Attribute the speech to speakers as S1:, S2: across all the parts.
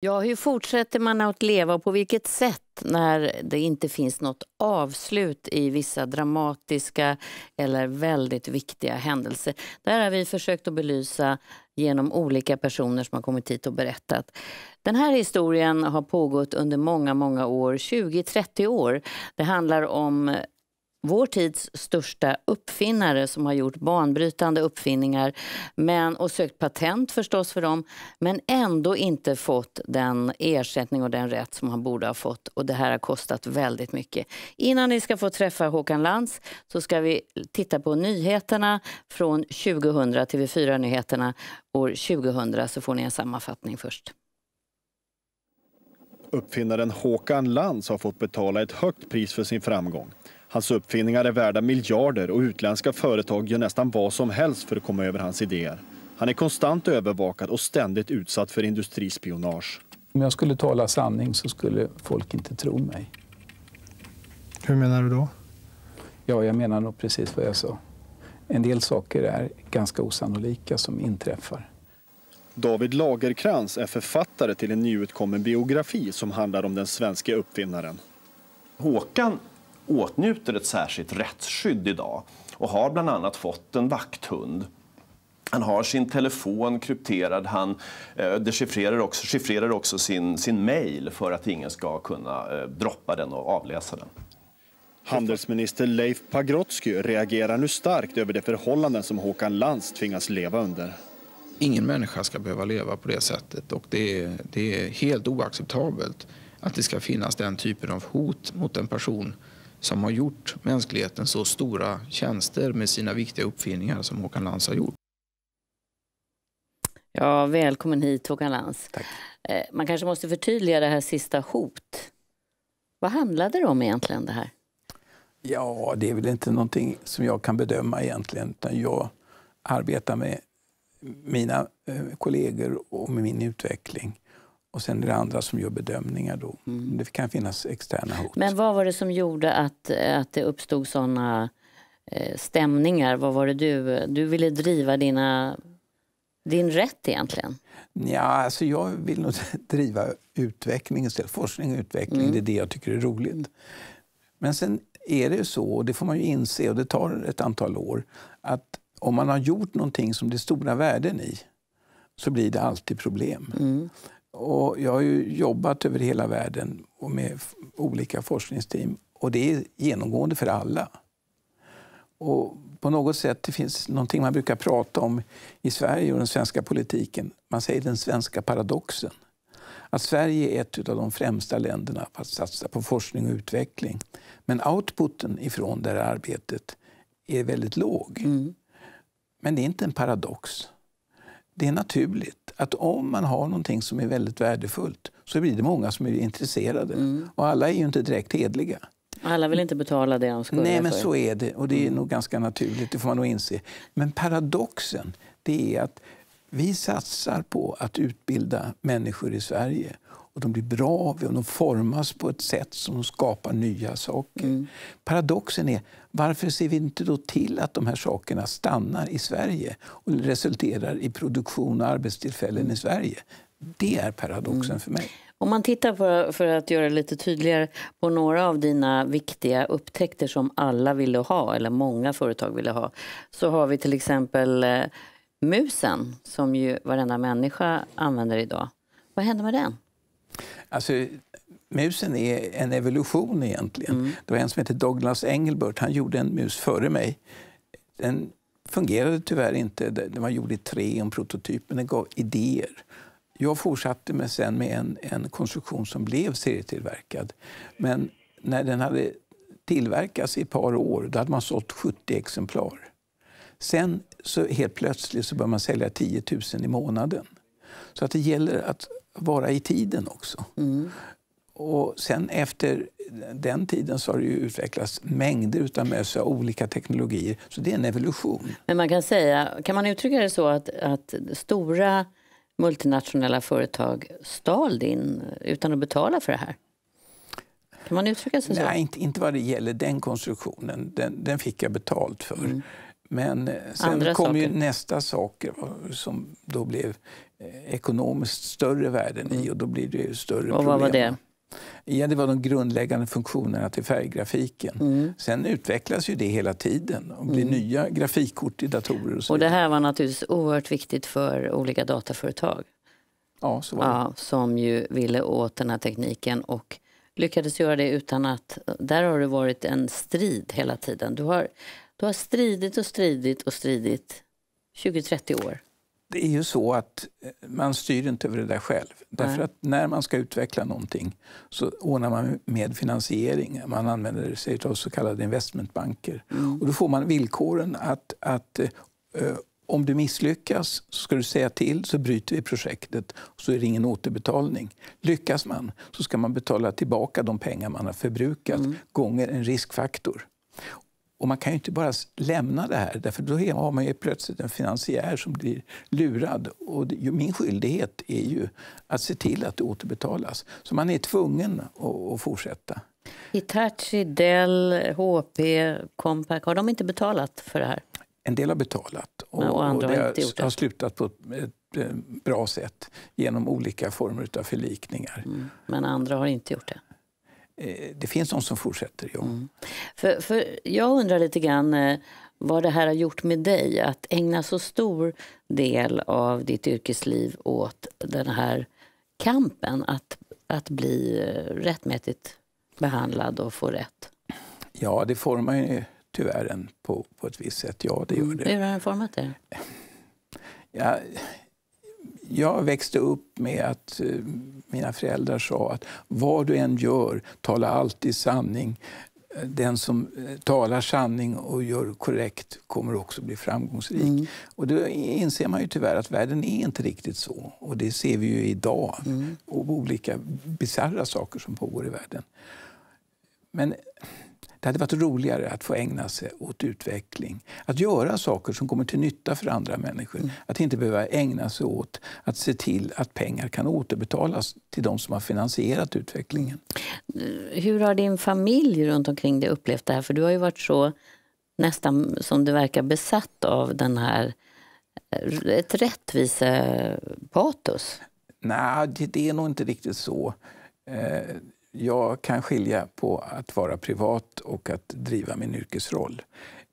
S1: Ja, hur fortsätter man att leva och på vilket sätt när det inte finns något avslut i vissa dramatiska eller väldigt viktiga händelser? Där har vi försökt att belysa genom olika personer som har kommit hit och berättat. Den här historien har pågått under många, många år, 20-30 år. Det handlar om vår tids största uppfinnare som har gjort banbrytande uppfinningar men, och sökt patent förstås för dem men ändå inte fått den ersättning och den rätt som han borde ha fått. Och det här har kostat väldigt mycket. Innan ni ska få träffa Håkan Lans så ska vi titta på nyheterna från 2000, TV4 Nyheterna år 2000 så får ni en sammanfattning först. Uppfinnaren Håkan Lans har fått betala ett högt pris för sin framgång. Hans uppfinningar är värda miljarder och utländska företag gör nästan vad som helst för att komma över hans idéer. Han är konstant övervakad och ständigt utsatt för industrispionage.
S2: Om jag skulle tala sanning så skulle folk inte tro mig. Hur menar du då? Ja, jag menar nog precis vad jag sa. En del saker är ganska osannolika som inträffar.
S1: David Lagerkrans är författare till en nyutkommen biografi som handlar om den svenska uppfinnaren. Håkan åtnjuter ett särskilt rättsskydd idag och har bland annat fått en vakthund.
S2: Han har sin telefon krypterad, han eh, dechiffrerar också, chiffrerar också sin, sin mail för att ingen ska kunna eh, droppa den och avläsa den.
S1: Handelsminister Leif Pagrotsky reagerar nu starkt över de förhållanden som Håkan Lans
S2: tvingas leva under. Ingen människa ska behöva leva på det sättet och det är, det är helt oacceptabelt att det ska finnas den typen av hot mot en person som har gjort mänskligheten så stora tjänster med sina viktiga uppfinningar som Håkan Lans har gjort.
S1: Ja, välkommen hit Håkan Lans. Tack. Eh, man kanske måste förtydliga det här sista hot. Vad handlade det om egentligen det här?
S2: Ja, det är väl inte någonting som jag kan bedöma egentligen, utan jag arbetar med mina eh, kollegor och med min utveckling. Och sen är det andra som gör bedömningar då. Mm. Det kan finnas externa hot.
S1: Men vad var det som gjorde att, att det uppstod sådana eh, stämningar? Vad var det du, du ville driva dina, din rätt egentligen?
S2: Ja, alltså jag vill nog driva utveckling istället. Forskning och utveckling, mm. det är det jag tycker är roligt. Men sen är det ju så, och det får man ju inse, och det tar ett antal år, att om man har gjort någonting som det är stora värden i, så blir det alltid problem. Mm. Och jag har jobbat över hela världen och med olika forskningsteam och det är genomgående för alla. Och på något sätt, det finns någonting man brukar prata om i Sverige och den svenska politiken. Man säger den svenska paradoxen. Att Sverige är ett av de främsta länderna på att satsa på forskning och utveckling. Men outputen ifrån det här arbetet är väldigt låg. Mm. Men det är inte en paradox det är naturligt att om man har någonting som är väldigt värdefullt så blir det många som är intresserade. Mm. Och alla är ju inte direkt hedliga.
S1: Alla vill inte betala
S2: det de skulle Nej, men för. så är det. Och det är mm. nog ganska naturligt, det får man nog inse. Men paradoxen, det är att vi satsar på att utbilda människor i Sverige och de blir bra av och de formas på ett sätt som skapar nya saker. Mm. Paradoxen är, varför ser vi inte då till att de här sakerna stannar i Sverige och resulterar i produktion och arbetstillfällen i Sverige? Det är paradoxen mm. för mig.
S1: Om man tittar på, för att göra det lite tydligare, på några av dina viktiga upptäckter som alla ville ha, eller många företag ville ha, så har vi till exempel eh, musen som ju varenda människa använder idag. Vad hände med den?
S2: Alltså, musen är en evolution egentligen. Mm. Det var en som hette Douglas Engelbert. Han gjorde en mus före mig. Den fungerade tyvärr inte. Den var gjord i trä, en prototyp, men den gav idéer. Jag fortsatte med sen med en, en konstruktion som blev serietillverkad. Men när den hade tillverkats i ett par år, då hade man sålt 70 exemplar. Sen så helt plötsligt så började man sälja 10 000 i månaden. Så att det gäller att vara i tiden också. Mm. Och sen efter den tiden så har det utvecklats mängder utav mössa olika teknologier. Så det är en evolution.
S1: Men man kan säga, kan man uttrycka det så att, att stora multinationella företag stal din
S2: utan att betala för det här? Kan man uttrycka sig så? Nej, inte, inte vad det gäller den konstruktionen. Den, den fick jag betalt för. Mm. Men eh, sen Andra kom saker. ju nästa sak som då blev Eh, ekonomiskt större värden i mm. och då blir det större problem. Och vad var det? Ja, det var de grundläggande funktionerna till färggrafiken. Mm. Sen utvecklas ju det hela tiden och blir mm. nya grafikkort i datorer. Och, så och
S1: Det här var naturligtvis oerhört viktigt för olika dataföretag. Ja, så var det. Ja,
S2: som ju
S1: ville åt den här tekniken och lyckades göra det utan att... Där har det varit en strid hela tiden. Du har, du har stridit och stridit och stridit
S2: 20-30 år det är ju så att eh, man styr inte över det där själv. Därför att när man ska utveckla någonting så ordnar man med finansiering. Man använder sig av så kallade investmentbanker. Mm. Och då får man villkoren att, att uh, om du misslyckas så ska du säga till så bryter vi projektet och så är det ingen återbetalning. Lyckas man så ska man betala tillbaka de pengar man har förbrukat mm. gånger en riskfaktor. Och man kan ju inte bara lämna det här, därför då har man ju plötsligt en finansiär som blir lurad. Och min skyldighet är ju att se till att det återbetalas. Så man är tvungen att, fortsätta.
S1: Hitachi, Dell, HP, Compaq, har de inte betalat för det här?
S2: En del har betalat och, och andra och det har, inte gjort det. har slutat på ett eh, bra sätt genom olika former av förlikningar. Mm, men andra har inte gjort det? Eh, det finns de som fortsätter. Ja. Mm.
S1: För, för jag undrar lite grann eh, vad det här har gjort med dig att ägna så stor del av ditt yrkesliv åt den här kampen
S2: att, att bli eh, rättmätigt behandlad och få rätt. Ja, det formar ju tyvärr en på, på ett visst sätt. Ja, det gör mm. det.
S1: Hur har den format det?
S2: Ja, jag växte upp med att eh, mina föräldrar sa att vad du än gör, tala alltid sanning. Den som eh, talar sanning och gör korrekt kommer också bli framgångsrik. Mm. Och Då inser man ju tyvärr att världen är inte riktigt så. Och Det ser vi ju idag, mm. och olika bisarra saker som pågår i världen. Men det hade varit roligare att få ägna sig åt utveckling. Att göra saker som kommer till nytta för andra människor. Mm. Att inte behöva ägna sig åt att se till att pengar kan återbetalas till de som har finansierat utvecklingen.
S1: Hur har din familj runt omkring dig upplevt det här? För du har ju varit så nästan som du verkar besatt av den här
S2: eh, ett rättvisepatos. Nej, det, det är nog inte riktigt så. Eh, jag kan skilja på att vara privat och att driva min yrkesroll.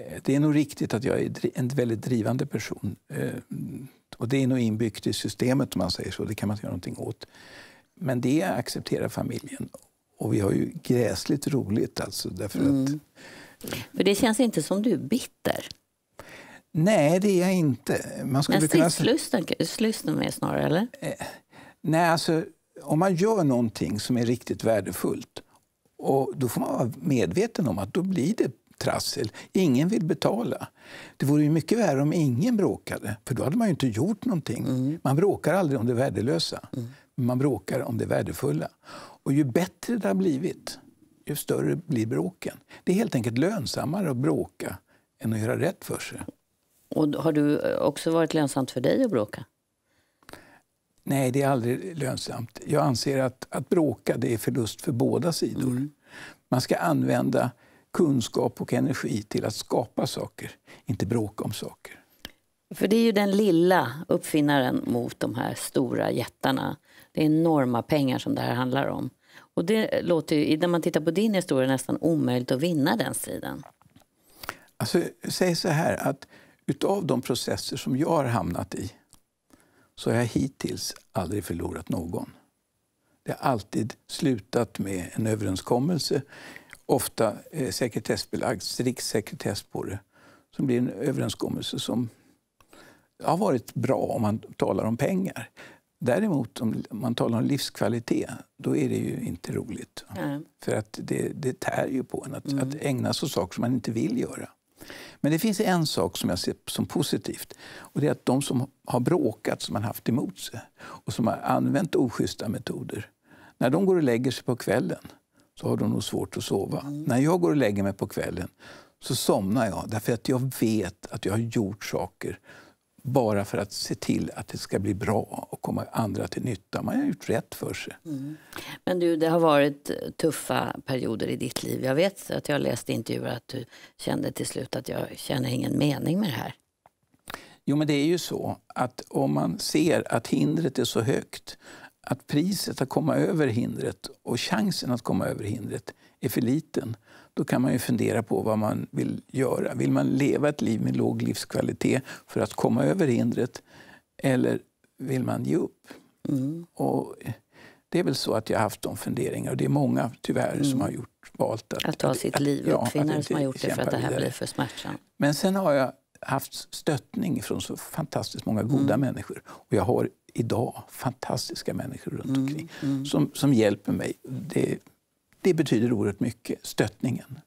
S2: Eh, det är nog riktigt att jag är en väldigt drivande person. Eh, och Det är nog inbyggt i systemet, om man säger så. Det kan man inte göra någonting åt. Men det accepterar familjen. Och vi har ju gräsligt roligt. Alltså, därför mm. att...
S1: För det känns inte som du är bitter. Nej, det är jag inte. Man skulle en kunna... stridslysten snarare, eller? Eh,
S2: nej, alltså om man gör någonting som är riktigt värdefullt, och då får man vara medveten om att då blir det trassel. Ingen vill betala. Det vore ju mycket värre om ingen bråkade, för då hade man inte gjort någonting. Mm. Man bråkar aldrig om det värdelösa, mm. men man bråkar om det värdefulla. Och ju bättre det har blivit, ju större blir bråken. Det är helt enkelt lönsammare att bråka än att göra rätt för sig. Och har du också varit lönsamt för dig att bråka? Nej, det är aldrig lönsamt. Jag anser att, att bråka det är förlust för båda sidor. Mm. Man ska använda kunskap och energi till att skapa saker, inte bråka om saker.
S1: För det är ju den lilla uppfinnaren mot de här stora jättarna. Det är enorma pengar som det här handlar om. Och det låter ju, när man tittar på din historia, nästan omöjligt att vinna den sidan.
S2: Alltså, säg så här att utav de processer som jag har hamnat i så har jag hittills aldrig förlorat någon. Det har alltid slutat med en överenskommelse, ofta eh, sekretessbelagd, strikt sekretess på det, som blir en överenskommelse som har varit bra om man talar om pengar. Däremot om man talar om livskvalitet, då är det ju inte roligt. Mm. För att det, det tär ju på en att, mm. att ägna sig åt saker som man inte vill göra. Men det finns en sak som jag ser som positivt. Och det är att de som har bråkat, som man haft emot sig och som har använt oschyssta metoder, när de går och lägger sig på kvällen så har de nog svårt att sova. Mm. När jag går och lägger mig på kvällen så somnar jag därför att jag vet att jag har gjort saker bara för att se till att det ska bli bra och komma andra till nytta. Man har gjort rätt för sig.
S1: Mm. Men du, det har varit eh, tuffa perioder i ditt liv. Jag vet att jag läste intervjuer
S2: att du kände till slut att jag känner ingen mening med det här. Jo, men det är ju så att om man ser att hindret är så högt att priset att komma över hindret och chansen att komma över hindret är för liten då kan man ju fundera på vad man vill göra. Vill man leva ett liv med låg livskvalitet för att komma över hindret? Eller vill man ge upp? Mm. Och det är väl så att jag har haft de funderingarna och det är många tyvärr mm. som har gjort, valt att, att ta sitt att, liv, att, uppfinnare som har gjort det för att det här vidare. blir för smärtsamt. Men sen har jag haft stöttning från så fantastiskt många goda mm. människor. Och jag har idag fantastiska människor runt mm, omkring mm. som, som hjälper mig. Det, det betyder oerhört mycket, stöttningen.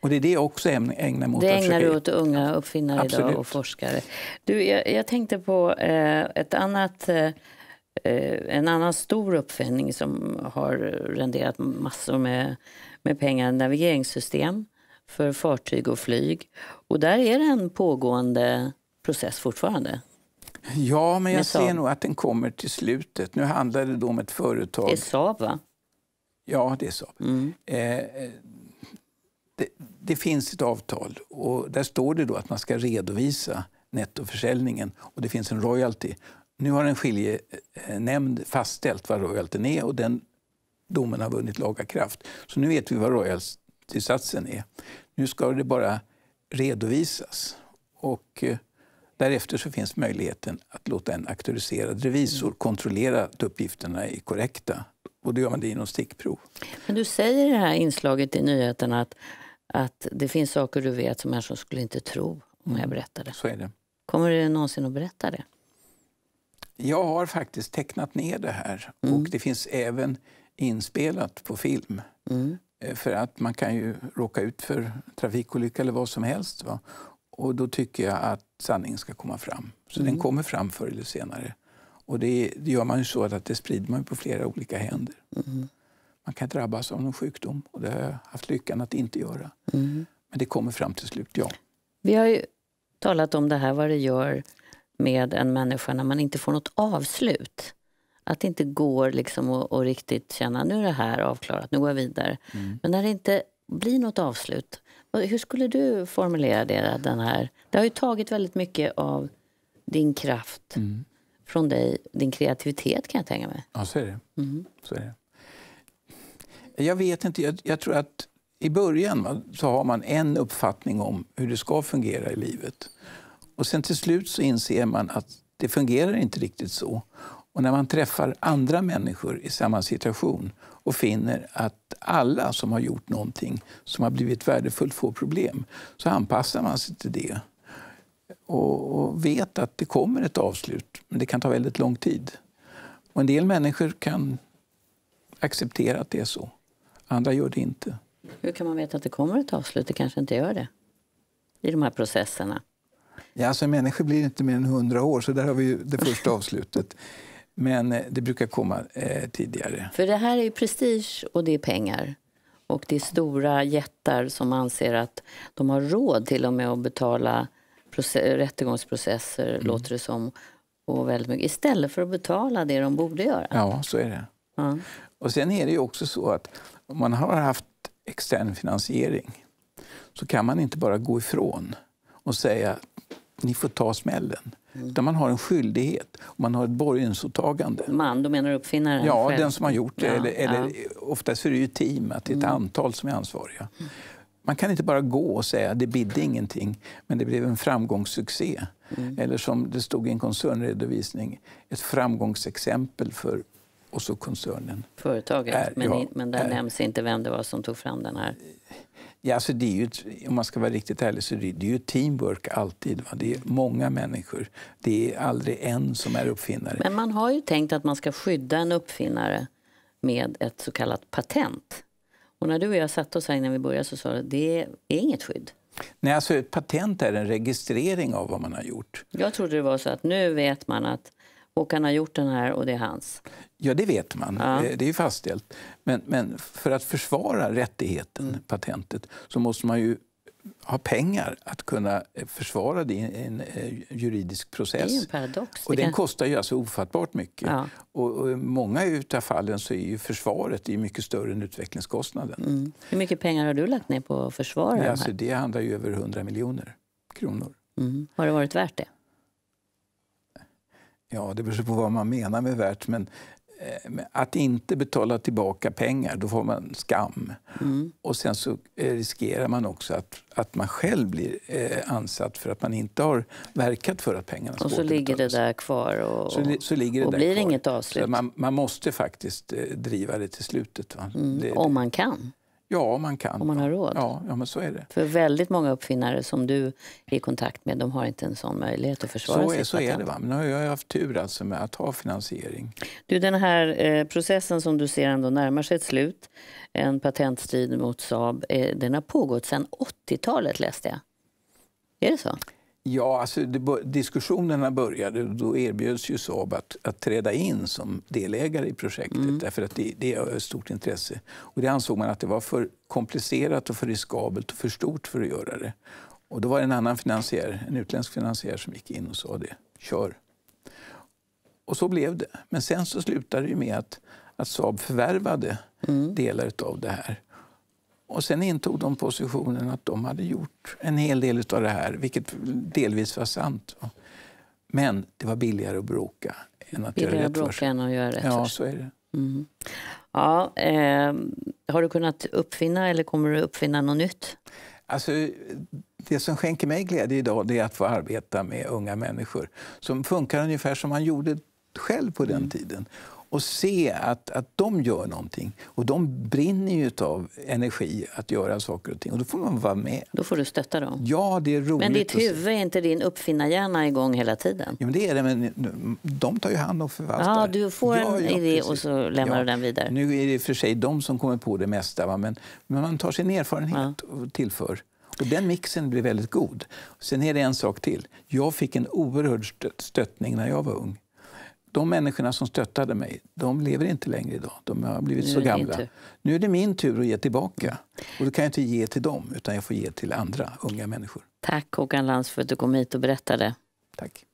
S2: Och det är det jag också ägnar mot det ägnar du åt
S1: unga uppfinnare idag och forskare. Du, jag, jag tänkte på eh, ett annat, eh, en annan stor uppfinning som har renderat massor med, med pengar, navigeringssystem för fartyg och flyg. Och där är det en pågående process fortfarande.
S2: Ja, men jag ser nog att den kommer till slutet. Nu handlar det då om ett företag. Det är Saab, va? Ja, det är så. Mm. Eh, eh, det, det, finns ett avtal och där står det då att man ska redovisa nettoförsäljningen och det finns en royalty. Nu har en skiljenämnd fastställt vad royaltyn är och den domen har vunnit laga kraft. Så nu vet vi vad royaltysatsen är. Nu ska det bara redovisas och eh, därefter så finns möjligheten att låta en auktoriserad revisor mm. kontrollera att uppgifterna är korrekta och då gör man det genom stickprov.
S1: Men du säger i det här inslaget i nyheterna att, att det finns saker du vet som människor skulle inte tro om jag mm,
S2: berättade. Så är det.
S1: Kommer du någonsin att berätta
S2: det? Jag har faktiskt tecknat ner det här mm. och det finns även inspelat på film. Mm. Eh, för att man kan ju råka ut för trafikolycka eller vad som helst. Va? Och då tycker jag att sanningen ska komma fram. Så mm. den kommer fram förr eller senare. Och det, det, gör man ju så att det sprider man på flera olika händer. Mm. Man kan drabbas av någon sjukdom och det har jag haft lyckan att inte göra. Mm. Men det kommer fram till slut, ja.
S1: Vi har talat om det här, vad det gör med en människa när man inte får något avslut. Att det inte går liksom att, att riktigt känna nu är det här avklarat, nu går jag vidare. Mm. Men när det inte blir något avslut, hur skulle du formulera det? Den här? Det har ju tagit väldigt mycket av din kraft. Mm från dig, din kreativitet kan jag tänka mig.
S2: Ja, så är det. Mm. Så är det. Jag vet inte, jag, jag tror att i början så har man en uppfattning om hur det ska fungera i livet. Och sen till slut så inser man att det fungerar inte riktigt så. Och när man träffar andra människor i samma situation och finner att alla som har gjort någonting som har blivit värdefullt får problem, så anpassar man sig till det och, och, vet att det kommer ett avslut, men det kan ta väldigt lång tid. Och en del människor kan acceptera att det är så, andra gör det inte. Hur kan man veta att det kommer ett avslut? Det
S1: kanske inte gör det i de här processerna?
S2: Ja, alltså, människor blir inte mer än hundra år, så där har vi det första avslutet. Men eh, det brukar komma eh, tidigare. För
S1: det här är ju prestige och det är pengar. Och det är stora jättar som anser att de har råd till och med att betala rättegångsprocesser, mm. låter det som. Och väldigt mycket, istället för att betala det de borde göra.
S2: Ja, så är det. Mm. Och Sen är det ju också så att om man har haft extern finansiering så kan man inte bara gå ifrån och säga ni får ta smällen. Mm. Utan man har en skyldighet och man har ett borgensåtagande. Man, då menar uppfinnaren Ja, själv. den som har gjort det. Ja, eller, eller Oftast är det ju team, att det är ett mm. antal som är ansvariga. Mm. Man kan inte bara gå och säga det bidde ingenting, men det blev en framgångssuccé. Mm. Eller som det stod i en koncernredovisning, ett framgångsexempel för och så koncernen.
S1: Företaget, är, men, ja, men där är, nämns inte vem det var som tog fram den här.
S2: Ja, alltså det är ju, om man ska vara riktigt ärlig så det, det är ju teamwork alltid. Va? Det är många människor. Det är aldrig en som är uppfinnare.
S1: Men man har ju tänkt att man ska skydda en uppfinnare med ett så kallat patent. Och när du och jag satte oss här innan vi började så sa du att det är inget skydd.
S2: Nej, alltså ett patent är en registrering av vad man har gjort. Jag trodde det var så att
S1: nu vet man att åkaren har gjort den här och det är hans. Ja, det vet man.
S2: Ja. Eh, det är fastställt. Men, men för att försvara rättigheten, patentet, så måste man ju ha pengar att kunna eh, försvara det i en, eh, juridisk process. Det är en paradox. Och den kostar ju alltså ofattbart mycket. Ja. Och, och många av fallen så är ju försvaret är mycket större än utvecklingskostnaden. Mm.
S1: Hur mycket pengar har du lagt
S2: ner på att försvara Nej, de alltså, Det handlar ju över 100 miljoner kronor. Mm.
S1: Har det varit värt det?
S2: Ja, det beror på vad man menar med värt. Men Eh, att inte betala tillbaka pengar, då får man skam. Mm. Och sen så eh, riskerar man också att, att man själv blir eh, ansatt för att man inte har verkat för att pengarna ska Och så ligger det där kvar och, så, så ligger det och blir kvar. inget avslut. Man, man, måste faktiskt eh, driva det till slutet. Mm. Det, om man kan. Ja, om man kan. Om man har råd? Ja, ja, men så är det. För
S1: väldigt många uppfinnare som du är i kontakt med, de har inte en sån möjlighet att försvara så sig. Är, så är det.
S2: Va? Men nu har jag haft tur alltså med att ha finansiering.
S1: Du, den här eh, processen som du ser ändå närmar sig ett slut, en patentstrid mot Saab, eh, den har pågått sedan 80-talet läste jag. Är det så?
S2: Ja, alltså, det, diskussionerna började och då erbjöds ju Saab att, att träda in som delägare i projektet mm. därför att det, det är av stort intresse. Och det ansåg man att det var för komplicerat och för riskabelt och för stort för att göra det. Och då var det en annan finansiär, en utländsk finansiär som gick in och sa det, kör. Och så blev det. Men sen så slutade det med att, att Saab förvärvade mm. delar av det här. Och sen intog de positionen att de hade gjort en hel del av det här, vilket delvis var sant. Men det var billigare att bråka än att billigare göra rätt för sig. Än att göra rätt ja, så är det. Mm. Ja, eh, har du kunnat uppfinna eller kommer du uppfinna något nytt? Alltså, det som skänker mig glädje idag är att få arbeta med unga människor som funkar ungefär som man gjorde själv på den mm. tiden och se att, att de gör någonting. Och de brinner ju av energi att göra saker och ting. Och då får man vara med. Då får du stötta dem. Ja, det är roligt. Men ditt huvud,
S1: är inte din uppfinnarhjärna igång hela tiden?
S2: Jo, det är det, men de tar ju hand om förvaltar. Ja, du får en ja, ja, idé och så lämnar ja. du den vidare. Nu är det för sig de som kommer på det mesta, va? Men, men man tar sin erfarenhet och tillför. Och den mixen blir väldigt god. Sen är det en sak till. Jag fick en oerhörd stöttning när jag var ung de människorna som stöttade mig, de lever inte längre idag. De har blivit nu så gamla. Nu är det min tur att ge tillbaka. Och då kan jag inte ge till dem, utan jag får ge till andra unga människor.
S1: Tack Håkan Lans för att du kom hit och berättade. Tack.